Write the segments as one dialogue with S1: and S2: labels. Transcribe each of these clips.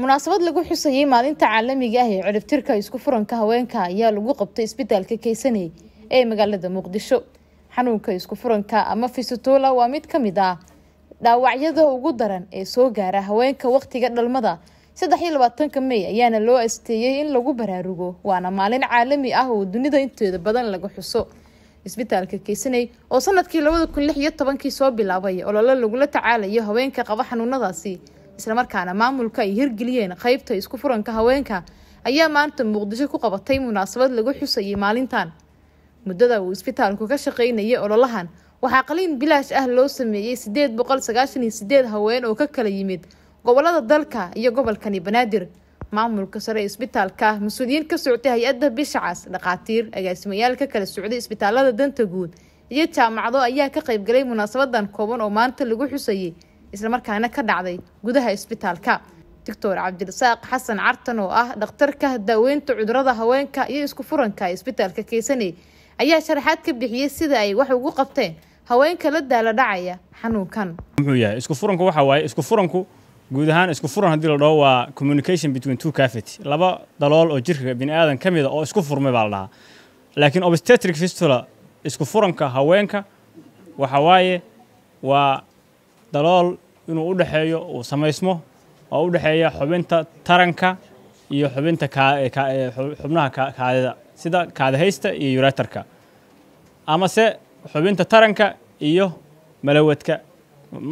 S1: munaasabad lagu xusayay maalinta caalamiga ah ee ciribtirka isku furanka haweenka ayaa lagu qabtay isbitaalka keysaney ee magaalada muqdisho xanuunka isku furanka ama fisitula waa mid kamid ah dhaawacyada ugu daran ee soo gaara haweenka waqtiga dhalmada saddex iyo labaatanka mey ayaana loo asteeyey in lagu baraarugo waana maalin caalami ah oo dunida inteeda badan laga xuso isbitaalka keysaney oo sanadkii labada kun lix iyo tobankii soo bilaabay ololo lagula tacaalayo haweenka qaba xanuunadaasi islamarkaana maamulka ay hirgeliyeen qeybta isku furanka haweenka ayaa maanta muqdisho ku qabatay munaasabad lagu xusayay maalintan muddada uu isbitaalku ka shaqeynayay ololahan waxaa qaliin bilaash ah loo sameeyey sideed boqol sagaashan iyo sideed haween oo ka kala yimid gobolada dalka iyo gobolkani banaadir maamulka sare isbitaalka mas-uuliyiin ka soctay hay-adda bishacas dhakhaatiir agaasimayaal ka kala socday isbitaalada danta guud iyo jaamacdo ayaa ka qeybgalay munaasabadan kooban oo maanta lagu xusayay islamarkaana ka dhacday gudaha isbitaalka doctor cabdirasaaq xasan cartan oo ah dhakhtarka daaweynta cudurada haweenka iyo isku furanka isbitaalka keysaney ayaa sharaxaad ka bixiyey sida ay wax ugu qabteen haweenka la daalo dhacaya xanuunkan
S2: muxuu yahay isku furanku waxa waaye isku furanku guud ahaan isku furan haddii la dhaho waa communication between two cavity laba dalool oo jirka bini'aadan ka mid oo isku furmay baa la dhahaa laakiin obstetric fistula isku furanka haweenka waxa waaye waa dalool inuu u dhexeeyo uu samaysmo oo u dhexeeya xubinta taranka iyo xubinta xubnaha kaadida sida kaadahaysta iyo yuratarka amase xubinta taranka iyo malawadka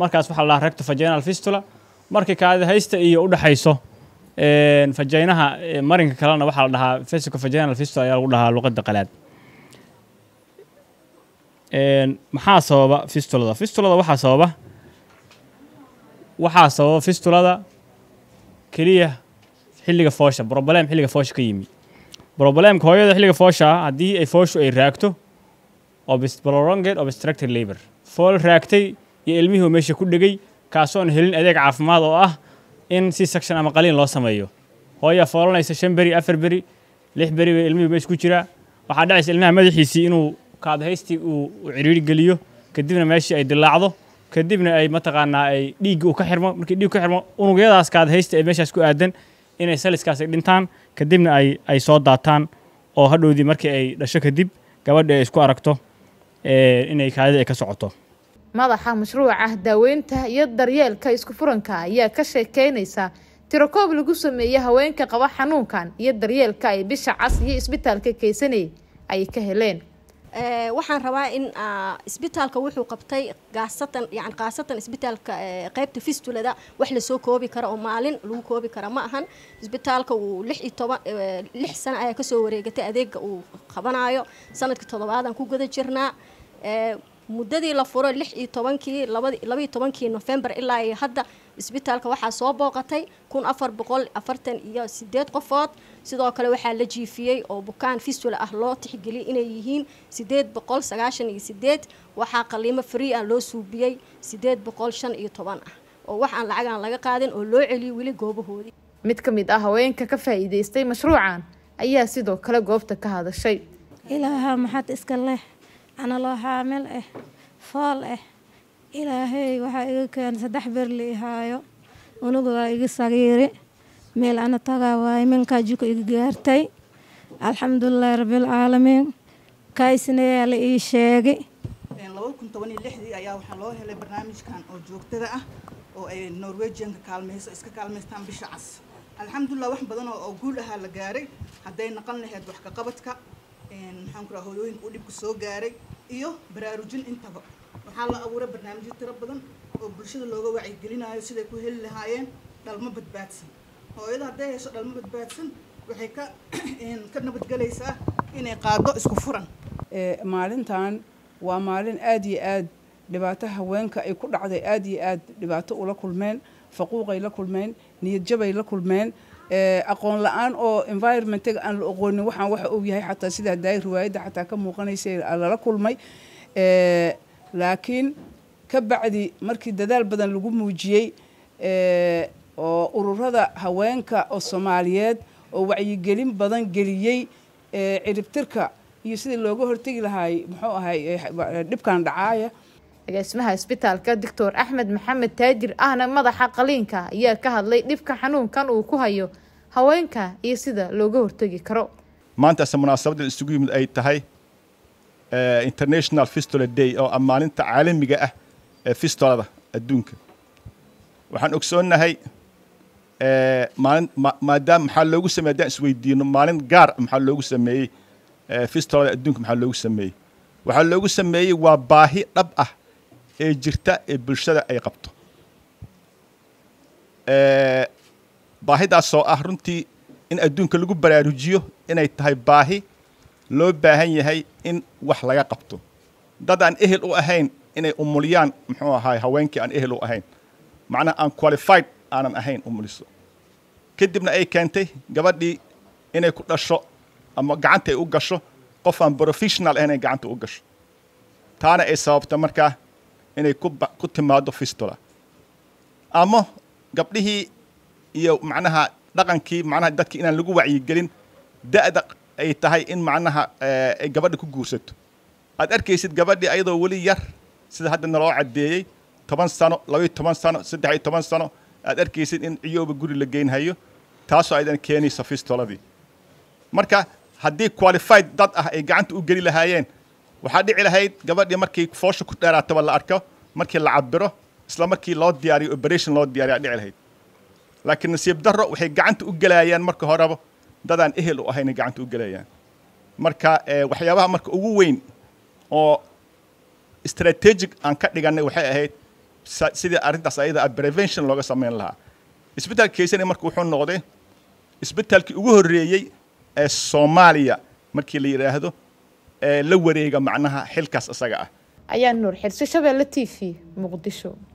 S2: markaas waxaa la dhahaa recto vaginal fistula markii kaadahaysta iyo udhexayso dhexayso fajaynaha marinka kalena waxaa la dhahaa fesico vaginal fistula ayaa lagu dhahaa luqadda qalaad maxaa sababa fistulada fistulada waxaa sababa waxaa sababa fistulada keliya xilliga foosha broblem xilliga foosha ka yimi broblemka hooyada xilliga foosha haddii ay fooshu ay raagto obloronged obstructed labor fool raagtay iyo ilmihii meesha ku dhegay kaasoon helin adeeg caafimaad oo ah in si section ama qaliin loo sameeyo hooyaa foolanaysa shan beri afar beri lix beri bay ilmihii meesha ku jiraa waxaa dhacaysa ilmaha madaxiisii inuu kaadahaystii uu ciriiri geliyo kadibna meeshii ay dilaacdo kadibna ay mataqaanaa ay dhiigga uu ka xirmo markii dhiig ka xirmo unugyadaas kaad haysta ee meeshaas ku aadan inay saliskaasi dhintaan kadibna ay ay soo daataan oo hadhowdii markii ay dhasho kadib gabadha ay isku aragto eh, inay kaadida ay ka socoto
S1: madaxa mashruuca daaweynta iyo daryeelka isku furanka ayaa ka sheekeynaysa tirokoob lagu sameeya haweenka qaba xanuunkan iyo daryeelka ay bisha cas iyo isbitaalka keysanay ay ka heleen
S3: Eh, waxaan rabaa in ah, isbitaalka wuxuu qabtay gaasatan yani kaasatan isbitaalka eh, qeybta fistulada wax lasoo koobi kara oo maalin lagu koobi kara ma ahan isbitaalka uu lix iyo toban eh, lix sana ayaa kasoo wareegatay adeega uu qabanayo sanadkii toddobaadan ku guda jirnaa muddadii la furo lix iyo tobankii labadi laba tobankii nofembar ilaa iyo hadda isbitaalka waxaa soo booqatay kun afar boqol afartan iyo sideed qofood sidoo kale waxaa la jiifiyey oo bukaan fisula ah loo tixgeliyay inay yihiin sideed boqol sagaashan iyo sideed waxaa qaliimo free ah loo suubiyey sideed boqol shan iyo toban ah oo wax aan lacagaan laga qaadin oo loo celiyay weli goobahoodii
S1: mid ka mid ah haweenka ka faa'iidaystay mashruucan ayaa sidoo kale goobta ka hadashay ilaaha maxad iska leh analo xaamil ah eh, fool ah ilaahay waxaa iga keenay saddex beer la ihaayo unugu waa iga sagiiri meel ana tagaa waaye meelkaa juka iga gaartay alxamdulilaahi rabbialcaalamiin kaa isnayaa la ii sheegay ayaa waxaa loo helay barnaamijkan oo joogtada ah oo ay norwegianka kaalmayso iska kaalmaystaan bisha cas alxamdulillah wax badan oo guul ahaa la gaaray hadday naqan laheyd wax kaqabadka maxaanku raha hoyooyinka u dhibka soo gaaray iyo baraarujin intaba waxaa la abuuray barnaamijyo tiro badan oo bulshada looga wacyigelinayo siday ku heli lahaayeen dhalmo badbaadsan hooyada hadday hesho dhalmo badbaadsan waxay ka ka nabadgelaysaa inay qaado isku furan maalintan waa maalin aad iyo aad dhibaato haweenka ay ku dhacday aad iyo aad dhibaato ula kulmeen faquuqay la kulmeen niyadjabay la kulmeen aqoon la-aan oo environmentiga aan la oqoonin waxaan waxa uu yahay xataa sida daay riwaayadda xataa ka muuqanaysa lala kulmay laakiin ka bacdi markii dadaal badan lagu muujiyey eh, oo ururada haweenka oo soomaaliyeed oo wacyigelin badan geliyey eh, ciribtirka iyo sidii looga hortegi lahaay muxuu ahay eh, dhibkan dhacaaya agaasimaha isbitaalka doctor axmed maxamed taajir ahna madaxa qaliinka ayaa ka hadlay dhibka xanuunkan uu ku hayo haweenka iyo sida looga hortegi karo
S3: maanta ase munaasabaddan isugu yimid ay tahay international fistola day oo a ah maalinta caalamiga ah ee fistolada adduunka waxaan ogsoonnahay maalin maadaama maxaa loogu samey hadaan isweydiino maalin gaar maxaa loogu sameeyey fistolada adduunka maxaa loogu sameeyey waxaa loogu sameeyey waa baahi dhab ah ee jirta ee bulshada ay qabto baahidaas ah runtii in adduunka lagu baraarujiyo inay tahay baahi loo baahan yahay in wax laga qabto dad aan ehel u ahayn inay umuliyaan muxuu ahaay haweenkii aan ehel u ahayn macnaha aan qualified aanan ahayn umuliso kadibna ay keentay gabadhii inay ku dhasho ama gacanta ay u gasho qof aan professional ahayn inay gacanta u gasho taana ay sababta markaa inay ku timaado fistola ama gabdhihii iyo macnaha dhaqankii macnaha dadkii inaan lagu wacyigelin da'da ay tahay in macnaha eh, ay gabadha ku guursato aad arkaysid gabadhii ayadoo weli yar sida hadda naloo caddeeyey toban sano labaiyo toban sano saddex iyo toban sano aad arkaysid in ciyooba guri la geynhayo taasoo aydan keenaysa fistoladii marka haddii qualified dad ah ay gacanta u geli lahaayeen waxaa dhici lahayd gabadhii markii foosha ku dheeraataba la arko markii la cabiro isla markii loo diyaariyo operation loo diyaariyo dhici lahayd laakiin nasiib darro waxay gacanta u gelayaan marka horeba dadaan ehel u ahayna gacanta u gelayaan marka eh, waxyaabaha marka ugu weyn oo strategic aan ka dhiganay waxay ahayd sidii arrintaas ayada a ah prevention looga samayn lahaa isbitaalka kaysane marka wuxuu noqday isbitaalkii ugu horreeyey ee soomaaliya markii la yidhaahdo ee la wareega macnaha xilkaas isaga ah
S1: ayaa nuur xirsi shabeelle tv v muqdisho